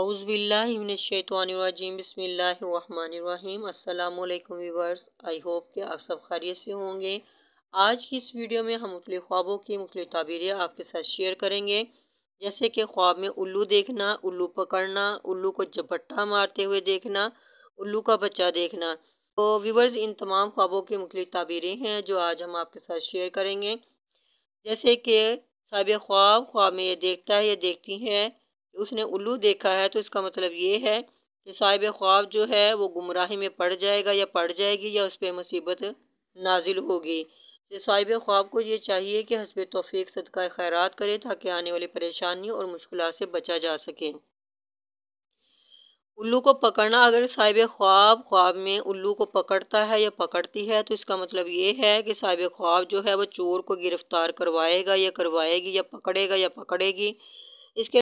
अउज़बिल्लाशैतवानरजीम बसमीम अल्लाम viewers I hope कि आप सब खैरियत से होंगे आज की इस वीडियो में हम उतले ख्वाबों की मुख्तु तबीरें आपके साथ शेयर करेंगे जैसे कि ख्वाब में उल्लू देखना उल्लू पकड़ना उल्लू को जपट्टा मारते हुए देखना उल्लू का बच्चा देखना तो वीवर्स इन तमाम ख्वाबों की मुख्तु तबीरें हैं जो आज हम आपके साथ शेयर करेंगे जैसे कि साब ख्वाब ख्वाब में ये देखता है ये देखती हैं उसने उल्लू देखा है तो इसका मतलब ये है कि साहिब ख्वाब जो है वो गुमराही में पड़ जाएगा या पड़ जाएगी या उस पर मुसीबत नाजिल होगी तो साहिब ख्वाब को ये चाहिए कि हसब तोफ़ी सदका खैरत करे ताकि आने वाली परेशानियों और मुश्किल से बचा जा सके उल्लू को पकड़ना अगर साहिब ख्वाब ख्वाब में उल्लू को पकड़ता है या पकड़ती है तो इसका मतलब ये है कि साहिब ख्वाब जो है वह चोर को गिरफ़्तार करवाएगा या करवाएगी या पकड़ेगा या पकड़ेगी इसके